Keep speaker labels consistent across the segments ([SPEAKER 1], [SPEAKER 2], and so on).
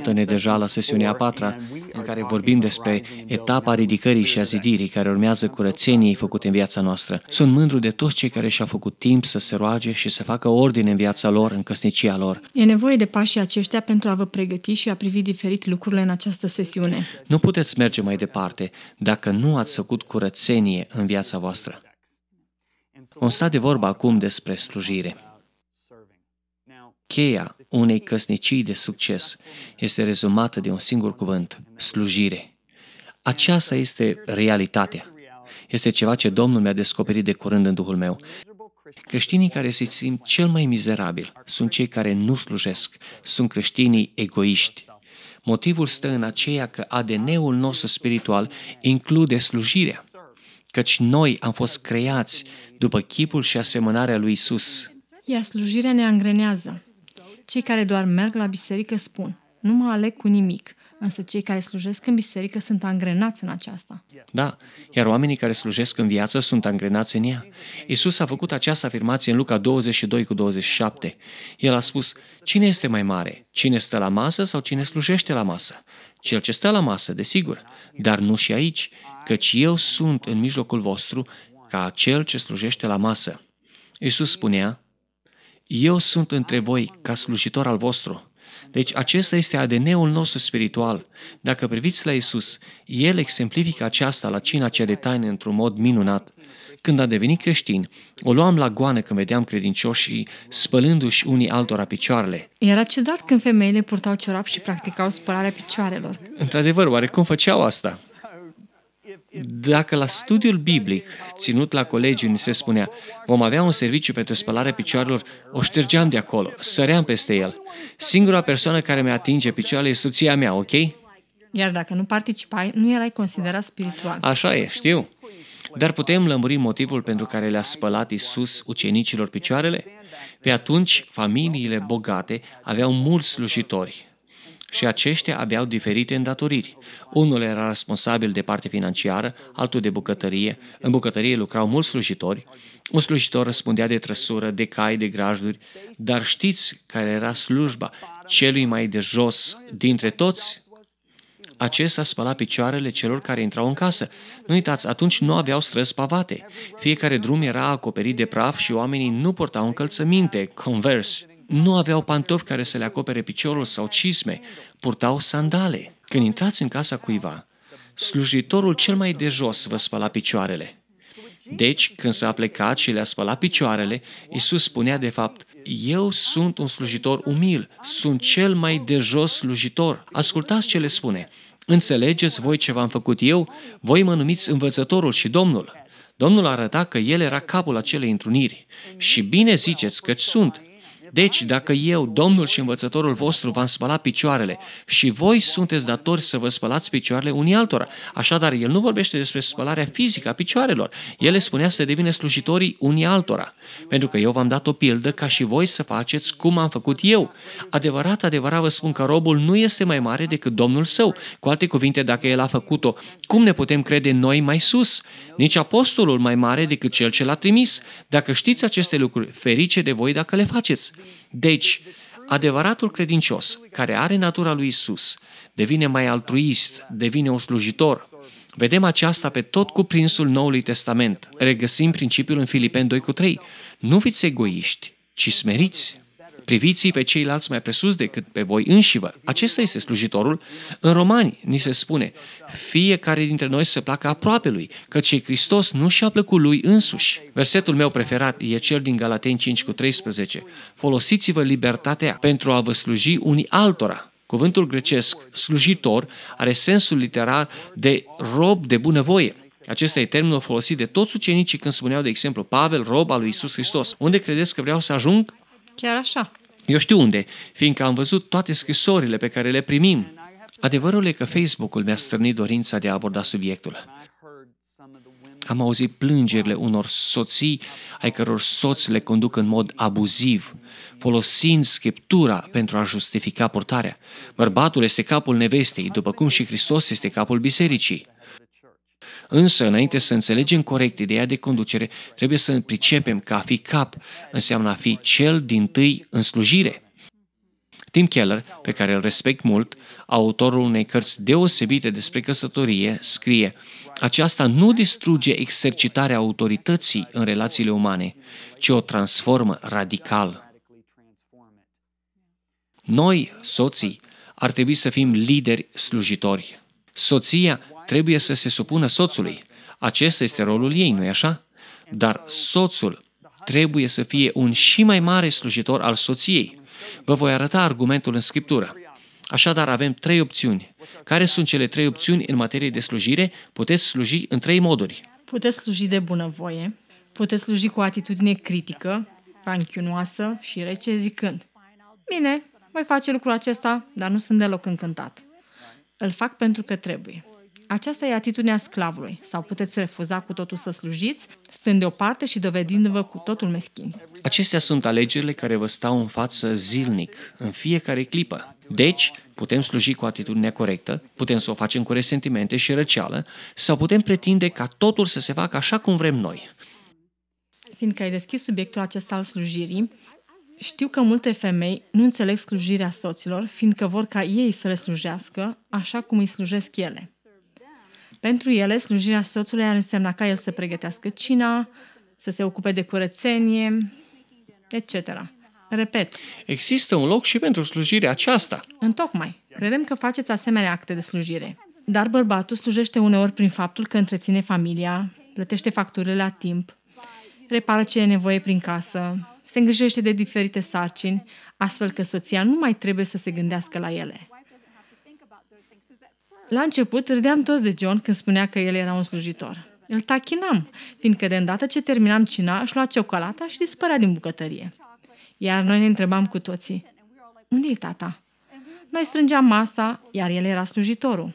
[SPEAKER 1] Iată-ne deja la sesiunea a patra, în care vorbim despre etapa ridicării și a zidirii care urmează curățeniei făcute în viața noastră. Sunt mândru de toți cei care și-au făcut timp să se roage și să facă ordine în viața lor, în căsnicia lor.
[SPEAKER 2] E nevoie de pașii aceștia pentru a vă pregăti și a privi diferit lucrurile în această sesiune.
[SPEAKER 1] Nu puteți merge mai departe dacă nu ați făcut curățenie în viața voastră. Vom sta de vorba acum despre slujire. Cheia unei căsnicii de succes este rezumată de un singur cuvânt, slujire. Aceasta este realitatea. Este ceva ce Domnul mi-a descoperit de curând în Duhul meu. Creștinii care se simt cel mai mizerabil sunt cei care nu slujesc, sunt creștinii egoiști. Motivul stă în aceea că ADN-ul nostru spiritual include slujirea, căci noi am fost creați după chipul și asemănarea lui Isus.
[SPEAKER 2] Iar slujirea ne angrenează. Cei care doar merg la biserică spun, nu mă aleg cu nimic, însă cei care slujesc în biserică sunt angrenați în aceasta.
[SPEAKER 1] Da, iar oamenii care slujesc în viață sunt angrenați în ea. Isus a făcut această afirmație în Luca 22 cu 27. El a spus, cine este mai mare, cine stă la masă sau cine slujește la masă? Cel ce stă la masă, desigur, dar nu și aici, căci eu sunt în mijlocul vostru ca cel ce slujește la masă. Iisus spunea, eu sunt între voi ca slujitor al vostru. Deci acesta este ADN-ul nostru spiritual. Dacă priviți la Isus, El exemplifică aceasta la cina cea de taine într-un mod minunat. Când a devenit creștin, o luam la goană când vedeam credincioșii spălându-și unii altora picioarele.
[SPEAKER 2] Era ciudat când femeile purtau ciorap și practicau spălarea picioarelor.
[SPEAKER 1] Într-adevăr, oare cum făceau asta? Dacă la studiul biblic, ținut la colegiu, ni se spunea, vom avea un serviciu pentru spălarea picioarelor, o ștergeam de acolo, săream peste el. Singura persoană care mi atinge picioarele e soția mea, ok?
[SPEAKER 2] Iar dacă nu participai, nu erai considerat spiritual.
[SPEAKER 1] Așa e, știu. Dar putem lămuri motivul pentru care le-a spălat Isus ucenicilor picioarele? Pe atunci, familiile bogate aveau mulți slujitori, și aceștia aveau diferite îndatoriri. Unul era responsabil de parte financiară, altul de bucătărie. În bucătărie lucrau mulți slujitori. Un slujitor răspundea de trăsură, de cai, de grajduri, dar știți care era slujba celui mai de jos dintre toți? Acesta spăla picioarele celor care intrau în casă. Nu uitați, atunci nu aveau străzi pavate. Fiecare drum era acoperit de praf și oamenii nu portau încălțăminte, converse. Nu aveau pantofi care să le acopere piciorul sau cisme, purtau sandale. Când intrați în casa cuiva, slujitorul cel mai de jos vă spăla picioarele. Deci, când s-a plecat și le-a spălat picioarele, Isus spunea de fapt, eu sunt un slujitor umil, sunt cel mai de jos slujitor. Ascultați ce le spune. Înțelegeți voi ce v-am făcut eu? Voi mă numiți învățătorul și Domnul. Domnul arăta că el era capul acelei întruniri. Și bine ziceți că sunt, deci, dacă eu, Domnul și Învățătorul vostru, v-am spălat picioarele și voi sunteți datori să vă spălați picioarele unii altora. Așadar, el nu vorbește despre spălarea fizică a picioarelor. El le spunea să devine slujitorii unii altora. Pentru că eu v-am dat o pildă ca și voi să faceți cum am făcut eu. Adevărat, adevărat vă spun că robul nu este mai mare decât Domnul său. Cu alte cuvinte, dacă el a făcut-o, cum ne putem crede noi mai sus? Nici apostolul mai mare decât cel ce l-a trimis. Dacă știți aceste lucruri, ferice de voi dacă le faceți. Deci, adevăratul credincios care are natura lui Isus devine mai altruist, devine un slujitor. Vedem aceasta pe tot cuprinsul Noului Testament. Regăsim principiul în Filipeni 2 cu 3. Nu fiți egoiști, ci smeriți priviți pe ceilalți mai presus decât pe voi înșivă. Acesta este slujitorul. În Romani ni se spune, fiecare dintre noi să placă aproape lui, căci Hristos nu și-a plăcut lui însuși. Versetul meu preferat e cel din Galaten 5 cu 13. Folosiți-vă libertatea pentru a vă sluji unii altora. Cuvântul grecesc slujitor are sensul literar de rob de bunăvoie. Acesta e termenul folosit de toți ucenicii când spuneau, de exemplu, Pavel, rob al lui Isus Hristos. Unde credeți că vreau să ajung? Chiar așa. Eu știu unde, fiindcă am văzut toate scrisorile pe care le primim. Adevărul e că Facebook-ul mi-a strânit dorința de a aborda subiectul. Am auzit plângerile unor soții ai căror soți le conduc în mod abuziv, folosind Scriptura pentru a justifica portarea. Bărbatul este capul nevestei, după cum și Hristos este capul bisericii. Însă, înainte să înțelegem corect ideea de conducere, trebuie să pricepem că a fi cap înseamnă a fi cel din tâi în slujire. Tim Keller, pe care îl respect mult, autorul unei cărți deosebite despre căsătorie, scrie Aceasta nu distruge exercitarea autorității în relațiile umane, ci o transformă radical. Noi, soții, ar trebui să fim lideri slujitori. Soția trebuie să se supună soțului. Acesta este rolul ei, nu-i așa? Dar soțul trebuie să fie un și mai mare slujitor al soției. Vă voi arăta argumentul în Scriptură. Așadar, avem trei opțiuni. Care sunt cele trei opțiuni în materie de slujire? Puteți sluji în trei moduri.
[SPEAKER 2] Puteți sluji de bunăvoie, puteți sluji cu o atitudine critică, ranchiunoasă și rece, zicând Bine, voi face lucrul acesta, dar nu sunt deloc încântat. Îl fac pentru că trebuie. Aceasta e atitudinea sclavului, sau puteți refuza cu totul să slujiți, stând deoparte și dovedindu-vă cu totul meschin.
[SPEAKER 1] Acestea sunt alegerile care vă stau în față zilnic, în fiecare clipă. Deci, putem sluji cu atitudinea corectă, putem să o facem cu resentimente și răceală, sau putem pretinde ca totul să se facă așa cum vrem noi.
[SPEAKER 2] Fiindcă ai deschis subiectul acesta al slujirii, știu că multe femei nu înțeleg slujirea soților, fiindcă vor ca ei să le slujească așa cum îi slujesc ele. Pentru ele, slujirea soțului ar însemna ca el să pregătească cina, să se ocupe de curățenie, etc. Repet.
[SPEAKER 1] Există un loc și pentru slujirea aceasta.
[SPEAKER 2] Întocmai. Credem că faceți asemenea acte de slujire. Dar bărbatul slujește uneori prin faptul că întreține familia, plătește facturile la timp, repară ce e nevoie prin casă, se îngrijește de diferite sarcini, astfel că soția nu mai trebuie să se gândească la ele. La început râdeam toți de John când spunea că el era un slujitor. Îl tachinam, fiindcă de îndată ce terminam cina, își lua ciocolata și dispărea din bucătărie. Iar noi ne întrebam cu toții, unde e tata? Noi strângeam masa, iar el era slujitorul.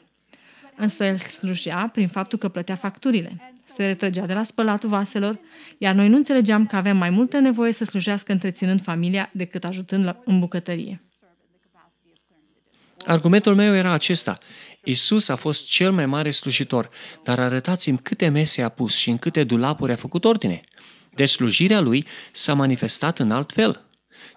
[SPEAKER 2] Însă el slujea prin faptul că plătea facturile. Se retrăgea de la spălatul vaselor, iar noi nu înțelegeam că avem mai multă nevoie să slujească întreținând familia decât ajutând la, în bucătărie.
[SPEAKER 1] Argumentul meu era acesta. Isus a fost cel mai mare slujitor, dar arătați-mi câte mese a pus și în câte dulapuri a făcut ordine. Deci slujirea lui s-a manifestat în alt fel.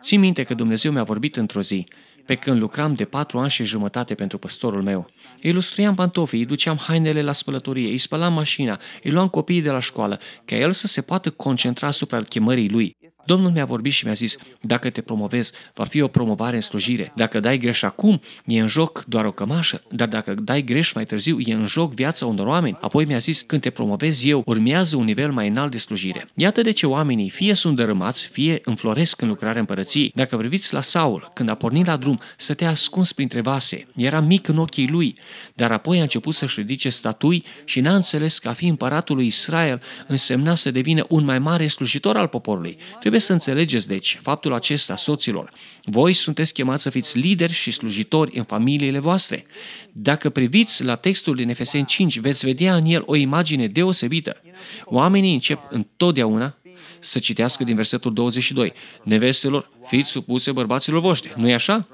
[SPEAKER 1] Țin minte că Dumnezeu mi-a vorbit într-o zi, pe când lucram de patru ani și jumătate pentru păstorul meu. Îi lustruiam pantofii, îi duceam hainele la spălătorie, îi spălam mașina, îi luam copiii de la școală, ca el să se poată concentra asupra chemării lui. Domnul mi-a vorbit și mi-a zis, dacă te promovezi, va fi o promovare în slujire. Dacă dai greș acum, e în joc doar o cămașă, dar dacă dai greș mai târziu, e în joc viața unor oameni. Apoi mi-a zis, când te promovezi eu, urmează un nivel mai înalt de slujire. Iată de ce oamenii fie sunt dărâmați, fie înfloresc în lucrarea împărăției. Dacă priviți la Saul, când a pornit la drum, stătea ascuns printre vase. Era mic în ochii lui, dar apoi a început să-și ridice statui și n-a înțeles că a fi împăratul lui Israel însemna să devină un mai mare slujitor al poporului. Trebuie Trebuie să înțelegeți, deci, faptul acesta, soților. Voi sunteți chemați să fiți lideri și slujitori în familiile voastre. Dacă priviți la textul din Efesen 5, veți vedea în el o imagine deosebită. Oamenii încep întotdeauna să citească din versetul 22. Nevestelor, fiți supuse bărbaților voștri. nu e așa?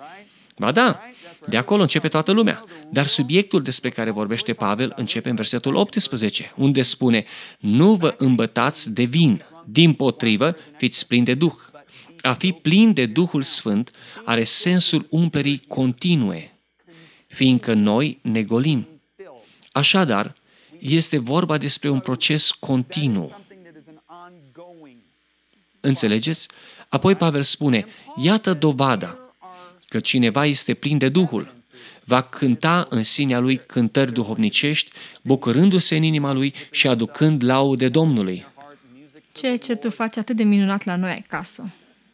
[SPEAKER 1] Ba da, de acolo începe toată lumea. Dar subiectul despre care vorbește Pavel începe în versetul 18, unde spune, nu vă îmbătați de vin, din potrivă, fiți plini de Duh. A fi plin de Duhul Sfânt are sensul umplerii continue, fiindcă noi ne golim. Așadar, este vorba despre un proces continuu. Înțelegeți? Apoi Pavel spune, iată dovada că cineva este plin de Duhul. Va cânta în sinea lui cântări duhovnicești, bucurându-se în inima lui și aducând laude Domnului
[SPEAKER 2] ceea ce tu faci atât de minunat la noi acasă.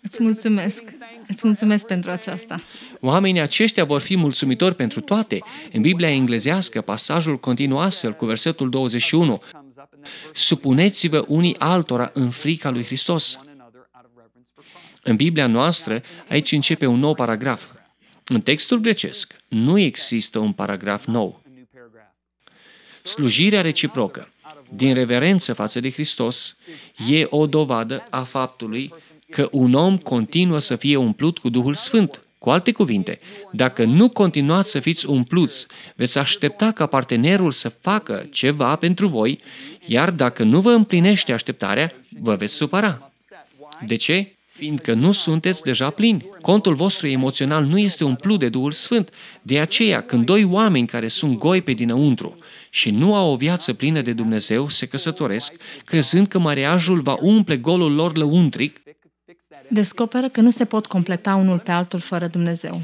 [SPEAKER 2] Îți mulțumesc. Îți mulțumesc pentru aceasta.
[SPEAKER 1] Oamenii aceștia vor fi mulțumitori pentru toate. În Biblia englezească, pasajul continuă astfel cu versetul 21. Supuneți-vă unii altora în frica lui Hristos. În Biblia noastră, aici începe un nou paragraf. În textul grecesc nu există un paragraf nou. Slujirea reciprocă din reverență față de Hristos, e o dovadă a faptului că un om continuă să fie umplut cu Duhul Sfânt. Cu alte cuvinte, dacă nu continuați să fiți umpluți, veți aștepta ca partenerul să facă ceva pentru voi, iar dacă nu vă împlinește așteptarea, vă veți supăra. De ce? fiindcă nu sunteți deja plini. Contul vostru emoțional nu este umplut de Duhul Sfânt. De aceea, când doi oameni care sunt goi pe dinăuntru și nu au o viață plină de Dumnezeu se căsătoresc, crezând că mareajul va umple golul lor lăuntric,
[SPEAKER 2] descoperă că nu se pot completa unul pe altul fără Dumnezeu.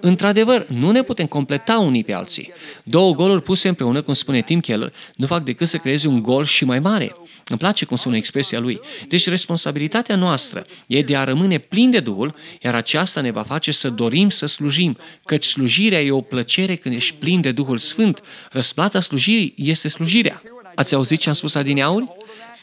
[SPEAKER 1] Într-adevăr, nu ne putem completa unii pe alții. Două goluri puse împreună, cum spune Tim Keller, nu fac decât să creeze un gol și mai mare. Îmi place cum sună expresia lui. Deci responsabilitatea noastră e de a rămâne plin de Duhul, iar aceasta ne va face să dorim să slujim, căci slujirea e o plăcere când ești plin de Duhul Sfânt. Răsplata slujirii este slujirea. Ați auzit ce am spus adineauri?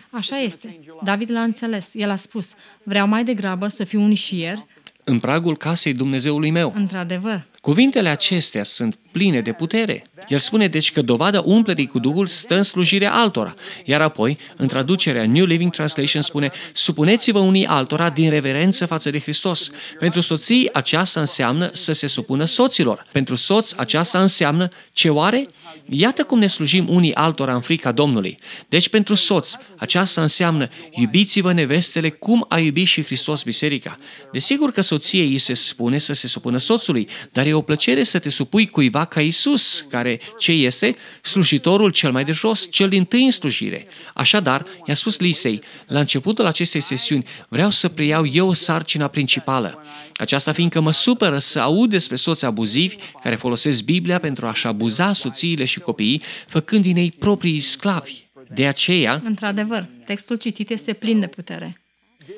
[SPEAKER 2] Așa este. David l-a înțeles. El a spus, vreau mai degrabă să fiu un șier.
[SPEAKER 1] În pragul casei Dumnezeului meu.
[SPEAKER 2] Într-adevăr.
[SPEAKER 1] Cuvintele acestea sunt pline de putere. El spune deci că dovada umplerii cu Duhul stă în slujirea altora. Iar apoi, în traducerea New Living Translation spune, supuneți-vă unii altora din reverență față de Hristos. Pentru soții aceasta înseamnă să se supună soților. Pentru soț aceasta înseamnă ce oare? Iată cum ne slujim unii altora în frica Domnului. Deci pentru soț aceasta înseamnă iubiți-vă nevestele cum a iubit și Hristos biserica. Desigur că soției îi se spune să se supună soțului, dar e o plăcere să te supui cuiva ca Isus, care ce este? Slujitorul cel mai de jos, cel din tâi în slujire. Așadar, i-a spus Lisei, la începutul acestei sesiuni, vreau să preiau eu sarcina principală. Aceasta fiindcă mă supără să aud despre soți abuzivi care folosesc Biblia pentru a-și abuza soțiile și copiii, făcând din ei proprii sclavi. De aceea...
[SPEAKER 2] Într-adevăr, textul citit este plin de putere.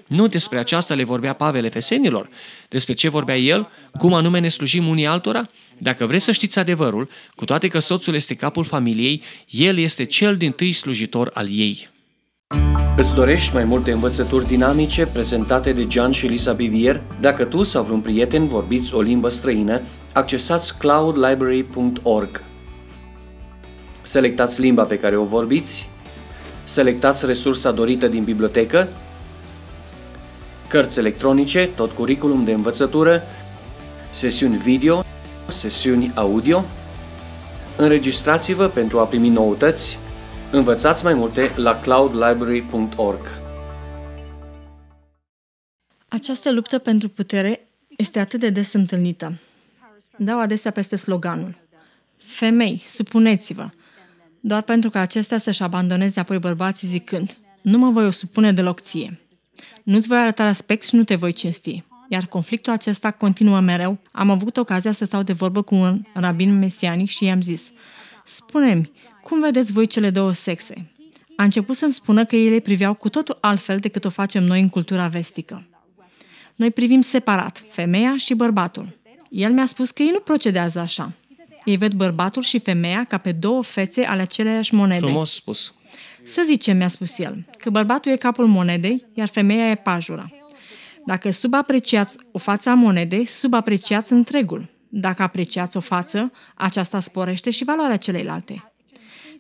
[SPEAKER 1] Nu despre aceasta le vorbea Pavel Efesenilor. Despre ce vorbea el? Cum anume ne slujim unii altora? Dacă vreți să știți adevărul, cu toate că soțul este capul familiei, el este cel din tâi slujitor al ei. Îți dorești mai multe învățături dinamice prezentate de Jean și Lisa Bivier? Dacă tu sau vreun prieten vorbiți o limbă străină, accesați cloudlibrary.org. Selectați limba pe care o vorbiți, selectați resursa dorită din bibliotecă cărți electronice, tot curriculum de învățătură, sesiuni video, sesiuni audio. Înregistrați-vă pentru a primi noutăți. Învățați mai multe la cloudlibrary.org.
[SPEAKER 2] Această luptă pentru putere este atât de des întâlnită. Dau adesea peste sloganul. Femei, supuneți-vă! Doar pentru că acestea să-și abandoneze apoi bărbații zicând, nu mă voi o supune deloc ție. Nu-ți voi arăta respect și nu te voi cinsti. Iar conflictul acesta continuă mereu. Am avut ocazia să stau de vorbă cu un rabin mesianic și i-am zis, Spune-mi, cum vedeți voi cele două sexe? A început să-mi spună că ei le priveau cu totul altfel decât o facem noi în cultura vestică. Noi privim separat femeia și bărbatul. El mi-a spus că ei nu procedează așa. Ei ved bărbatul și femeia ca pe două fețe ale aceleiași monede. Frumos spus. Să zicem, mi-a spus el, că bărbatul e capul monedei, iar femeia e pajura. Dacă subapreciați o față a monedei, subapreciați întregul. Dacă apreciați o față, aceasta sporește și valoarea celeilalte.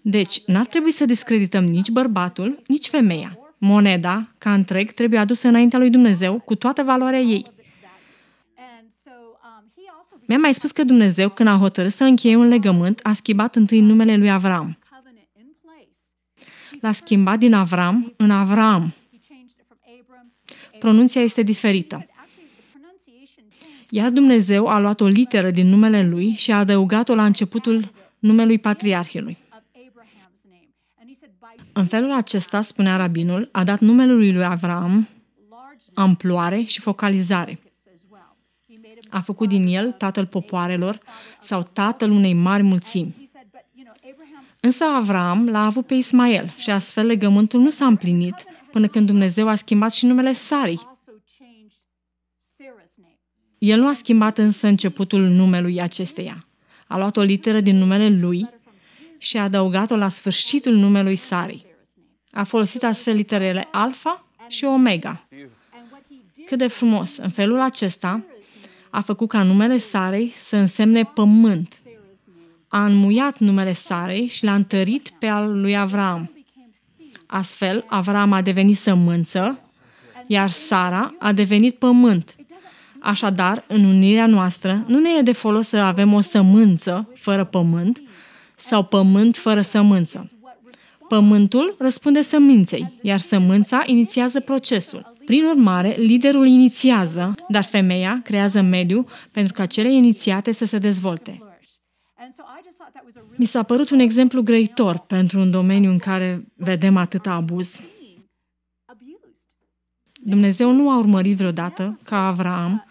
[SPEAKER 2] Deci, n-ar trebui să discredităm nici bărbatul, nici femeia. Moneda, ca întreg, trebuie adusă înaintea lui Dumnezeu cu toată valoarea ei. Mi-a mai spus că Dumnezeu, când a hotărât să încheie un legământ, a schimbat întâi numele lui Avram l-a schimbat din Avram în Avram. Pronunția este diferită. Iar Dumnezeu a luat o literă din numele lui și a adăugat-o la începutul numelui patriarhului. În felul acesta, spunea rabinul, a dat numele lui Avram amploare și focalizare. A făcut din el tatăl popoarelor sau tatăl unei mari mulțimi. Însă Avram l-a avut pe Ismael și astfel legământul nu s-a împlinit până când Dumnezeu a schimbat și numele Sarii. El nu a schimbat însă începutul numelui acesteia. A luat o literă din numele lui și a adăugat-o la sfârșitul numelui Sarii. A folosit astfel literele alfa și omega. Cât de frumos! În felul acesta a făcut ca numele Sarei să însemne pământ, a înmuiat numele Sarei și l-a întărit pe al lui Avram. Astfel, Avram a devenit sămânță, iar Sara a devenit pământ. Așadar, în unirea noastră, nu ne e de folos să avem o sămânță fără pământ sau pământ fără sămânță. Pământul răspunde săminței, iar sămânța inițiază procesul. Prin urmare, liderul inițiază, dar femeia creează mediu pentru ca cele inițiate să se dezvolte. Mi s-a părut un exemplu grăitor pentru un domeniu în care vedem atâta abuz. Dumnezeu nu a urmărit vreodată ca Avram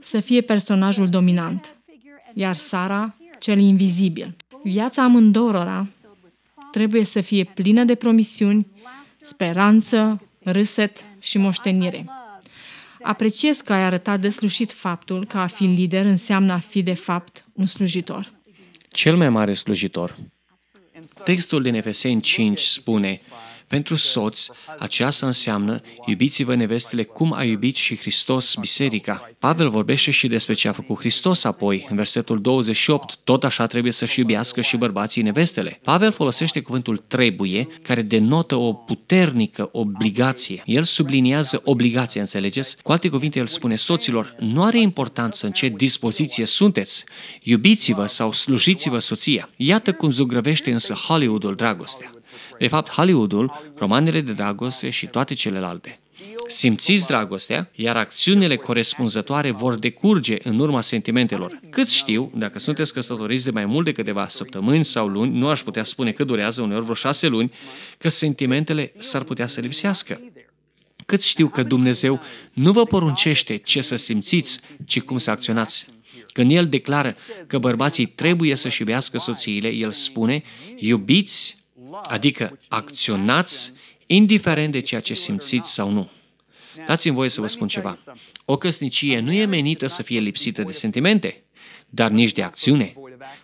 [SPEAKER 2] să fie personajul dominant, iar Sara cel invizibil. Viața amândorora trebuie să fie plină de promisiuni, speranță, râset și moștenire. Apreciez că ai arătat deslușit faptul că a fi lider înseamnă a fi, de fapt, un slujitor
[SPEAKER 1] cel mai mare slujitor. Textul din Efeseni 5 spune, pentru soți, aceasta înseamnă iubiți-vă nevestele cum a iubit și Hristos biserica. Pavel vorbește și despre ce a făcut Hristos apoi, în versetul 28, tot așa trebuie să-și iubească și bărbații nevestele. Pavel folosește cuvântul trebuie, care denotă o puternică obligație. El subliniază obligația, înțelegeți? Cu alte cuvinte, el spune soților, nu are importanță în ce dispoziție sunteți, iubiți-vă sau slujiți-vă soția. Iată cum zugrăvește însă Hollywoodul dragostea. De fapt, Hollywoodul, romanele de dragoste și toate celelalte. Simțiți dragostea, iar acțiunile corespunzătoare vor decurge în urma sentimentelor. Cât știu, dacă sunteți căsătoriți de mai mult de câteva săptămâni sau luni, nu aș putea spune că durează uneori vreo șase luni, că sentimentele s-ar putea să lipsească. Cât știu că Dumnezeu nu vă poruncește ce să simțiți, ci cum să acționați. Când el declară că bărbații trebuie să-și iubească soțiile, el spune, iubiți Adică acționați indiferent de ceea ce simțiți sau nu. Dați-mi voie să vă spun ceva. O căsnicie nu e menită să fie lipsită de sentimente, dar nici de acțiune.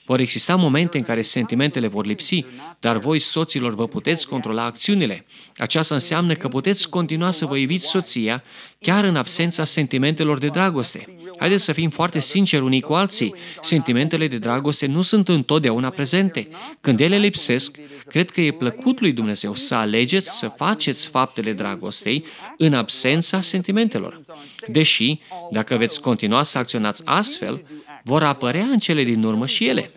[SPEAKER 1] Vor exista momente în care sentimentele vor lipsi, dar voi, soților, vă puteți controla acțiunile. Aceasta înseamnă că puteți continua să vă iubiți soția chiar în absența sentimentelor de dragoste. Haideți să fim foarte sinceri unii cu alții. Sentimentele de dragoste nu sunt întotdeauna prezente. Când ele lipsesc, Cred că e plăcut lui Dumnezeu să alegeți să faceți faptele dragostei în absența sentimentelor. Deși, dacă veți continua să acționați astfel, vor apărea în cele din urmă și ele.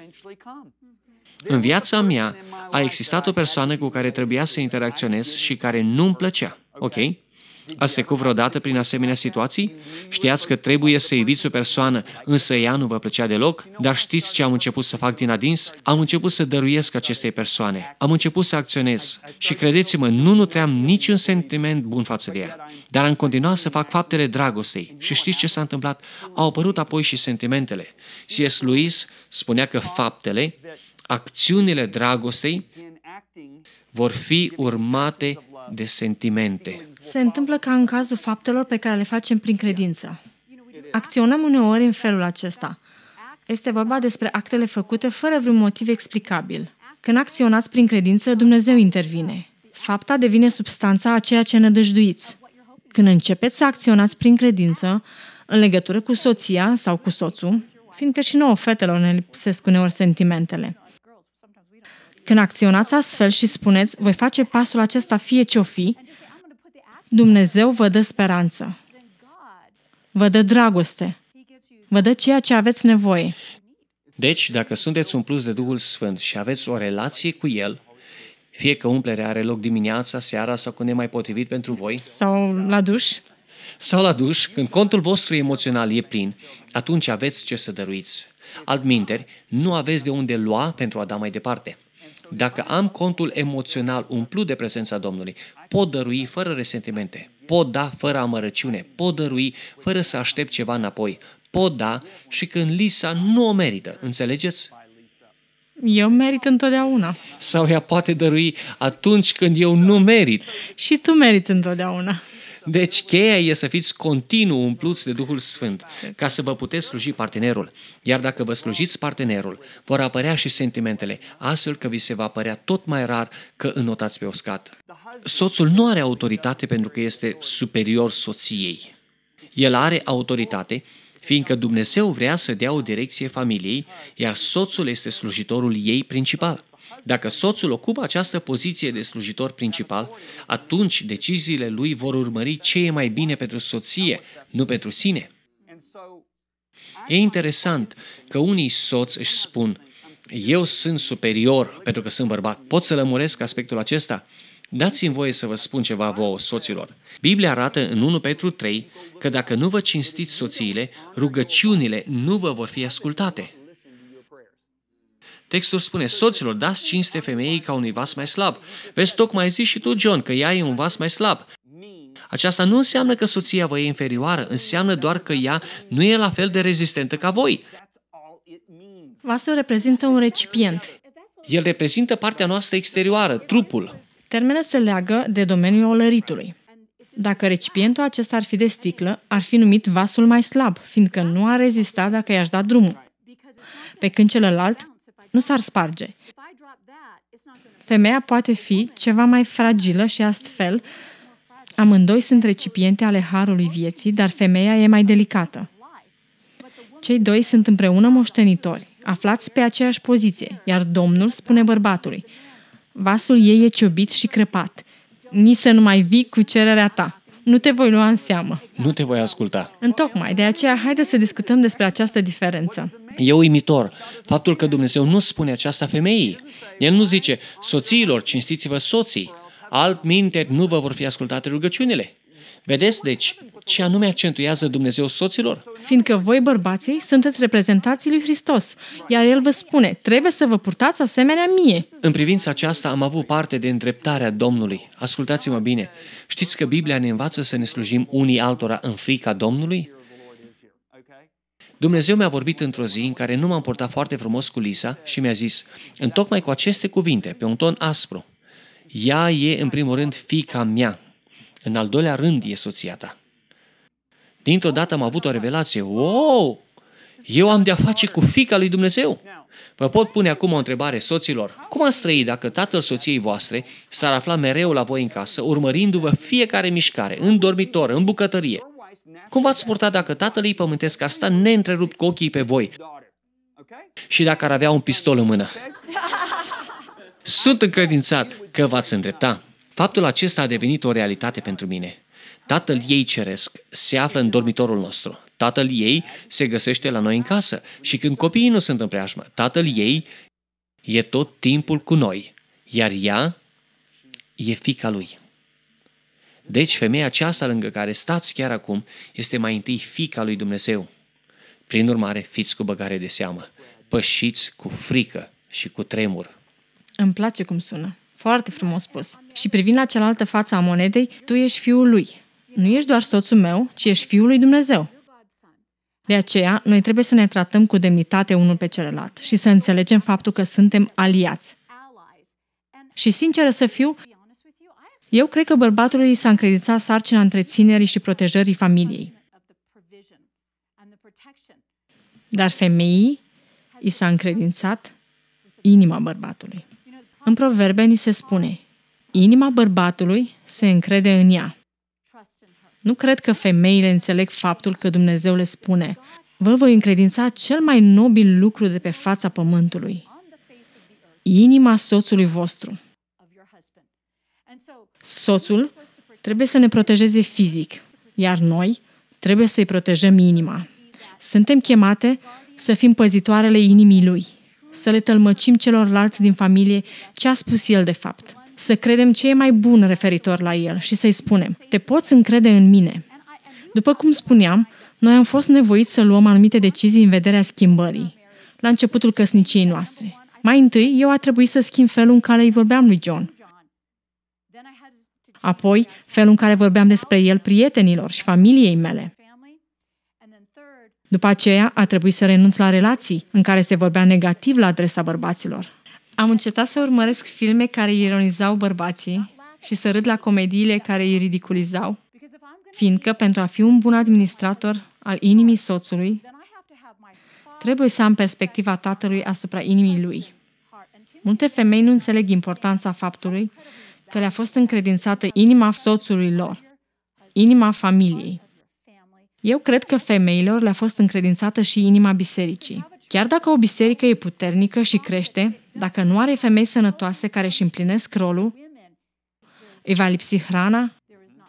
[SPEAKER 1] În viața mea a existat o persoană cu care trebuia să interacționez și care nu-mi plăcea. Ok? Ați trecut vreodată prin asemenea situații? Știați că trebuie să iubiți o persoană, însă ea nu vă plăcea deloc? Dar știți ce am început să fac din adins? Am început să dăruiesc acestei persoane. Am început să acționez. Și credeți-mă, nu nutream niciun sentiment bun față de ea. Dar am continuat să fac faptele dragostei. Și știți ce s-a întâmplat? Au apărut apoi și sentimentele. C.S. Lewis spunea că faptele, acțiunile dragostei, vor fi urmate de sentimente.
[SPEAKER 2] Se întâmplă ca în cazul faptelor pe care le facem prin credință. Acționăm uneori în felul acesta. Este vorba despre actele făcute fără vreun motiv explicabil. Când acționați prin credință, Dumnezeu intervine. Fapta devine substanța a ceea ce nădăjduiți. Când începeți să acționați prin credință, în legătură cu soția sau cu soțul, fiindcă și nouă fetelor ne lipsesc uneori sentimentele. Când acționați astfel și spuneți, voi face pasul acesta fie ce-o fi, Dumnezeu vă dă speranță, vă dă dragoste, vă dă ceea ce aveți nevoie.
[SPEAKER 1] Deci, dacă sunteți umpluți de Duhul Sfânt și aveți o relație cu El, fie că umplerea are loc dimineața, seara sau când e mai potrivit pentru voi, sau la duș, sau la duș, când contul vostru emoțional e plin, atunci aveți ce să dăruiți. Altminteri, nu aveți de unde lua pentru a da mai departe. Dacă am contul emoțional umplut de prezența Domnului, pot dărui fără resentimente, pot da fără amărăciune, pot dărui fără să aștept ceva înapoi, pot da și când Lisa nu o merită. Înțelegeți?
[SPEAKER 2] Eu merit întotdeauna.
[SPEAKER 1] Sau ea poate dărui atunci când eu nu merit. Și tu meriți
[SPEAKER 2] întotdeauna.
[SPEAKER 1] Deci cheia e să fiți continuu umpluți de Duhul Sfânt, ca să vă puteți sluji partenerul. Iar dacă vă slujiți partenerul, vor apărea și sentimentele, astfel că vi se va părea tot mai rar că înotați pe uscat. Soțul nu are autoritate pentru că este superior soției. El are autoritate fiindcă Dumnezeu vrea să dea o direcție familiei, iar soțul este slujitorul ei principal. Dacă soțul ocupă această poziție de slujitor principal, atunci deciziile lui vor urmări ce e mai bine pentru soție, nu pentru sine. E interesant că unii soți își spun, eu sunt superior pentru că sunt bărbat. Pot să lămuresc aspectul acesta? Dați-mi voie să vă spun ceva vouă, soților. Biblia arată în 1 Petru 3 că dacă nu vă cinstiți soțiile, rugăciunile nu vă vor fi ascultate. Textul spune, soților, dați cinste femeii ca unui vas mai slab. Vezi, tocmai zis și tu, John, că ea e un vas mai slab. Aceasta nu înseamnă că soția vă e inferioară, înseamnă doar că ea nu e la fel de rezistentă ca voi.
[SPEAKER 2] Vasul reprezintă un recipient.
[SPEAKER 1] El reprezintă partea noastră exterioară, trupul.
[SPEAKER 2] Termenul se leagă de domeniul olăritului. Dacă recipientul acesta ar fi de sticlă, ar fi numit vasul mai slab, fiindcă nu a rezistat dacă i-aș da drumul. Pe când celălalt nu s-ar sparge. Femeia poate fi ceva mai fragilă și astfel amândoi sunt recipiente ale harului vieții, dar femeia e mai delicată. Cei doi sunt împreună moștenitori, aflați pe aceeași poziție, iar Domnul spune bărbatului, vasul ei e ciobit și crăpat, nici să nu mai vii cu cererea ta nu te voi lua în seamă.
[SPEAKER 1] Nu te voi asculta.
[SPEAKER 2] Întocmai, de aceea haide să discutăm despre această diferență.
[SPEAKER 1] E uimitor faptul că Dumnezeu nu spune aceasta femeii. El nu zice, soțiilor, cinstiți-vă soții, minte nu vă vor fi ascultate rugăciunile. Vedeți, deci, ce anume accentuează Dumnezeu soților?
[SPEAKER 2] Fiindcă voi, bărbații, sunteți reprezentații lui Hristos, iar El vă spune, trebuie să vă purtați asemenea mie.
[SPEAKER 1] În privința aceasta am avut parte de îndreptarea Domnului. Ascultați-mă bine. Știți că Biblia ne învață să ne slujim unii altora în frica Domnului? Dumnezeu mi-a vorbit într-o zi în care nu m-am portat foarte frumos cu Lisa și mi-a zis, întocmai cu aceste cuvinte, pe un ton aspru, ea e în primul rând fica mea, în al doilea rând e soția ta. Dintr-o dată am avut o revelație. Wow! Eu am de-a face cu fica lui Dumnezeu. Vă pot pune acum o întrebare, soților. Cum ați trăi dacă tatăl soției voastre s-ar afla mereu la voi în casă, urmărindu-vă fiecare mișcare, în dormitor, în bucătărie? Cum v-ați purta dacă tatăl ei pământesc ar sta neîntrerupt cu ochii pe voi și dacă ar avea un pistol în mână? Sunt încredințat că v-ați îndrepta. Faptul acesta a devenit o realitate pentru mine. Tatăl ei ceresc se află în dormitorul nostru. Tatăl ei se găsește la noi în casă și când copiii nu sunt în preajmă, tatăl ei e tot timpul cu noi, iar ea e fica lui. Deci, femeia aceasta lângă care stați chiar acum este mai întâi fica lui Dumnezeu. Prin urmare, fiți cu băgare de seamă, pășiți cu frică și cu tremur.
[SPEAKER 2] Îmi place cum sună. Foarte frumos spus. Și privind la cealaltă față a monedei, tu ești fiul lui. Nu ești doar soțul meu, ci ești fiul lui Dumnezeu. De aceea, noi trebuie să ne tratăm cu demnitate unul pe celălalt și să înțelegem faptul că suntem aliați. Și sinceră să fiu, eu cred că bărbatului s-a încredințat sarcina întreținerii și protejării familiei. Dar femeii i s-a încredințat inima bărbatului. În proverbe ni se spune, inima bărbatului se încrede în ea. Nu cred că femeile înțeleg faptul că Dumnezeu le spune, vă voi încredința cel mai nobil lucru de pe fața pământului, inima soțului vostru. Soțul trebuie să ne protejeze fizic, iar noi trebuie să-i protejăm inima. Suntem chemate să fim păzitoarele inimii lui să le tălmăcim celorlalți din familie ce a spus el de fapt. Să credem ce e mai bun referitor la el și să-i spunem, te poți încrede în mine. După cum spuneam, noi am fost nevoiți să luăm anumite decizii în vederea schimbării, la începutul căsniciei noastre. Mai întâi, eu a trebuit să schimb felul în care îi vorbeam lui John. Apoi, felul în care vorbeam despre el prietenilor și familiei mele. După aceea, a trebuit să renunț la relații în care se vorbea negativ la adresa bărbaților. Am încetat să urmăresc filme care ironizau bărbații și să râd la comediile care îi ridiculizau, fiindcă pentru a fi un bun administrator al inimii soțului, trebuie să am perspectiva tatălui asupra inimii lui. Multe femei nu înțeleg importanța faptului că le-a fost încredințată inima soțului lor, inima familiei. Eu cred că femeilor le-a fost încredințată și inima bisericii. Chiar dacă o biserică e puternică și crește, dacă nu are femei sănătoase care își împlinesc rolul, îi va lipsi hrana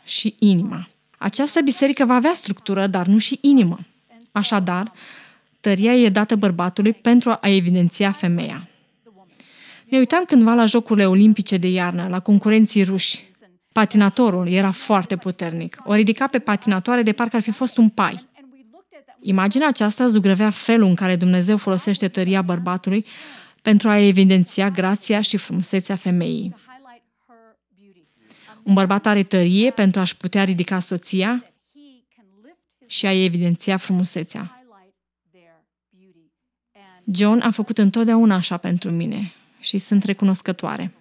[SPEAKER 2] și inima. Această biserică va avea structură, dar nu și inimă. Așadar, tăria e dată bărbatului pentru a evidenția femeia. Ne uitam cândva la Jocurile Olimpice de iarnă, la concurenții ruși, Patinatorul era foarte puternic. O ridica pe patinatoare de parcă ar fi fost un pai. Imaginea aceasta zugrăvea felul în care Dumnezeu folosește tăria bărbatului pentru a evidenția grația și frumusețea femeii. Un bărbat are tărie pentru a-și putea ridica soția și a evidenția frumusețea. John a făcut întotdeauna așa pentru mine și sunt recunoscătoare.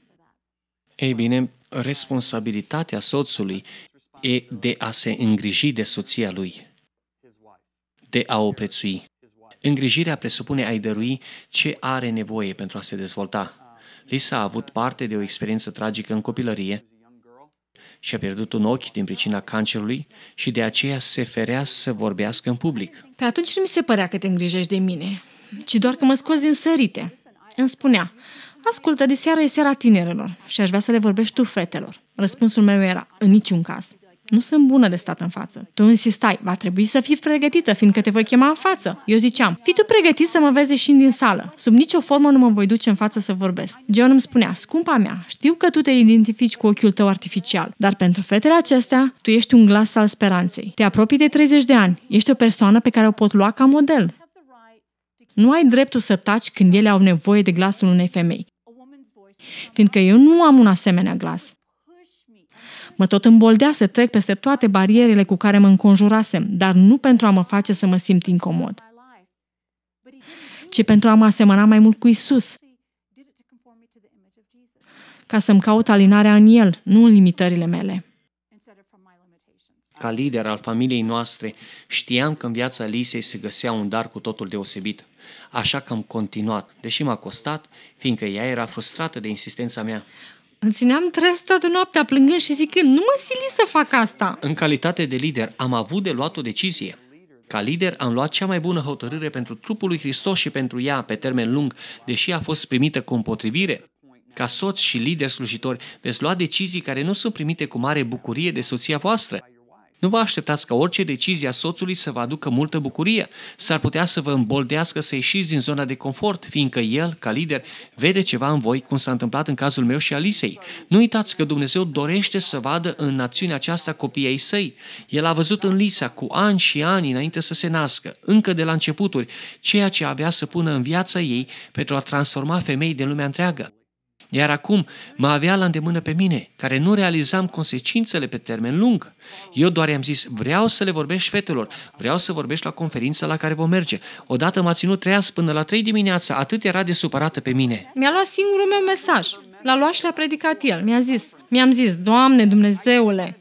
[SPEAKER 1] Ei bine, responsabilitatea soțului e de a se îngriji de soția lui, de a o prețui. Îngrijirea presupune a-i dărui ce are nevoie pentru a se dezvolta. Lisa a avut parte de o experiență tragică în copilărie și a pierdut un ochi din pricina cancerului și de aceea se ferea să vorbească în public.
[SPEAKER 2] Pe atunci nu mi se părea că te îngrijești de mine, ci doar că mă scoți din sărite. Îmi spunea, Ascultă, de seara e seara tinerilor, și aș vrea să le vorbești tu fetelor. Răspunsul meu era, în niciun caz. Nu sunt bună de stat în față. Tu insistai, va trebui să fii pregătită, fiindcă te voi chema în față. Eu ziceam, fii tu pregătit să mă vezi și din sală. Sub nicio formă nu mă voi duce în față să vorbesc. John îmi spunea, scumpa mea, știu că tu te identifici cu ochiul tău artificial, dar pentru fetele acestea, tu ești un glas al speranței. Te apropii de 30 de ani, ești o persoană pe care o pot lua ca model. Nu ai dreptul să taci când ele au nevoie de glasul unei femei. Fiindcă eu nu am un asemenea glas. Mă tot îmboldea să trec peste toate barierele cu care mă înconjurasem, dar nu pentru a mă face să mă simt incomod, ci pentru a mă asemăna mai mult cu Isus, ca să-mi caut alinarea în El, nu în limitările mele.
[SPEAKER 1] Ca lider al familiei noastre, știam că în viața Lisei se găsea un dar cu totul deosebit – Așa că am continuat, deși m-a costat, fiindcă ea era frustrată de insistența mea. Îmi țineam trăs toată noaptea plângând
[SPEAKER 2] și zicând, nu mă sili să fac asta.
[SPEAKER 1] În calitate de lider am avut de luat o decizie. Ca lider am luat cea mai bună hotărâre pentru trupul lui Hristos și pentru ea pe termen lung, deși a fost primită cu împotrivire. Ca soți și lideri slujitori veți lua decizii care nu sunt primite cu mare bucurie de soția voastră. Nu vă așteptați ca orice decizie a soțului să vă aducă multă bucurie. S-ar putea să vă îmboldească să ieșiți din zona de confort, fiindcă el, ca lider, vede ceva în voi, cum s-a întâmplat în cazul meu și Alisei. Nu uitați că Dumnezeu dorește să vadă în națiunea aceasta copiii săi. El a văzut în Lisa cu ani și ani înainte să se nască, încă de la începuturi, ceea ce avea să pună în viața ei pentru a transforma femei din lumea întreagă. Iar acum mă avea la îndemână pe mine, care nu realizam consecințele pe termen lung. Eu doar i-am zis, vreau să le vorbești fetelor, vreau să vorbești la conferința la care vom merge. Odată m-a ținut treaz până la 3 dimineața, atât era de supărată pe mine.
[SPEAKER 2] Mi-a luat singurul meu mesaj. L-a luat și l-a predicat el. Mi-a zis, mi-am zis, Doamne Dumnezeule,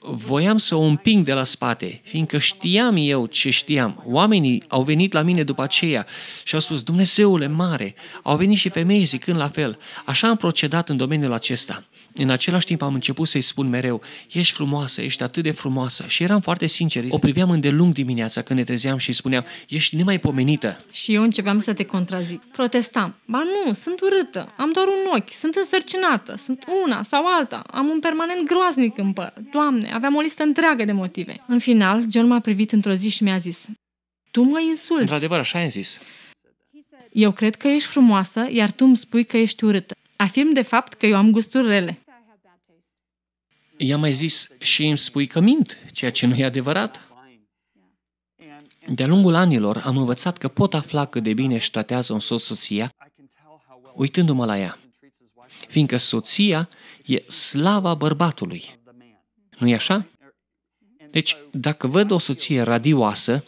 [SPEAKER 1] voiam să o împing de la spate, fiindcă știam eu ce știam. Oamenii au venit la mine după aceea și au spus, Dumnezeule mare, au venit și femei zicând la fel. Așa am procedat în domeniul acesta. În același timp am început să-i spun mereu, ești frumoasă, ești atât de frumoasă. Și eram foarte sincer. O priveam îndelung dimineața când ne trezeam și spuneam, ești nemaipomenită.
[SPEAKER 2] Și eu începeam să te contrazic. Protestam. Ba nu, sunt urâtă, am doar un ochi, sunt însărcinată, sunt una sau alta, am un permanent groaznic în păr. Doamne, Aveam o listă întreagă de motive. În final, John m-a privit într-o zi și mi-a zis
[SPEAKER 1] Tu mă insulți. Într-adevăr, așa ai zis.
[SPEAKER 2] Eu cred că ești frumoasă, iar tu îmi spui că ești urâtă. Afirm de fapt că eu am gusturi rele.
[SPEAKER 1] I-am mai zis și îmi spui că mint, ceea ce nu e adevărat. De-a lungul anilor am învățat că pot afla cât de bine își tratează un soț soția uitându-mă la ea, fiindcă soția e slava bărbatului nu e așa? Deci, dacă văd o soție radioasă,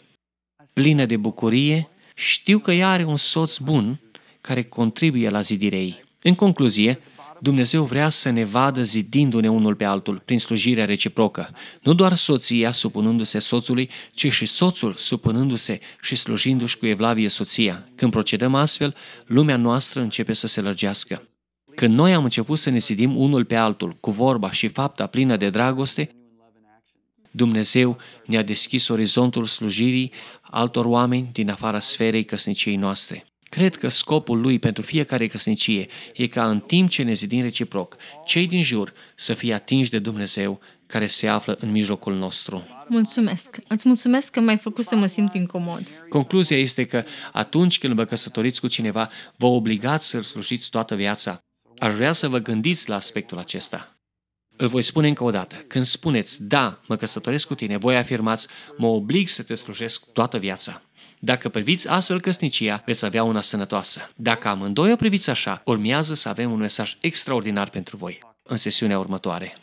[SPEAKER 1] plină de bucurie, știu că ea are un soț bun care contribuie la zidirea ei. În concluzie, Dumnezeu vrea să ne vadă zidindu-ne unul pe altul prin slujirea reciprocă. Nu doar soția supunându-se soțului, ci și soțul supunându-se și slujindu-și cu evlavie soția. Când procedăm astfel, lumea noastră începe să se lărgească. Când noi am început să ne sidim unul pe altul cu vorba și fapta plină de dragoste, Dumnezeu ne-a deschis orizontul slujirii altor oameni din afara sferei căsniciei noastre. Cred că scopul lui pentru fiecare căsnicie e ca în timp ce ne zidim reciproc, cei din jur să fie atinși de Dumnezeu care se află în mijlocul nostru.
[SPEAKER 2] Mulțumesc! Îți mulțumesc că m-ai făcut să mă simt incomod.
[SPEAKER 1] Concluzia este că atunci când vă căsătoriți cu cineva, vă obligați să-l slujiți toată viața aș vrea să vă gândiți la aspectul acesta. Îl voi spune încă o dată. Când spuneți, da, mă căsătoresc cu tine, voi afirmați, mă oblig să te slujesc toată viața. Dacă priviți astfel căsnicia, veți avea una sănătoasă. Dacă amândoi o priviți așa, urmează să avem un mesaj extraordinar pentru voi în sesiunea următoare.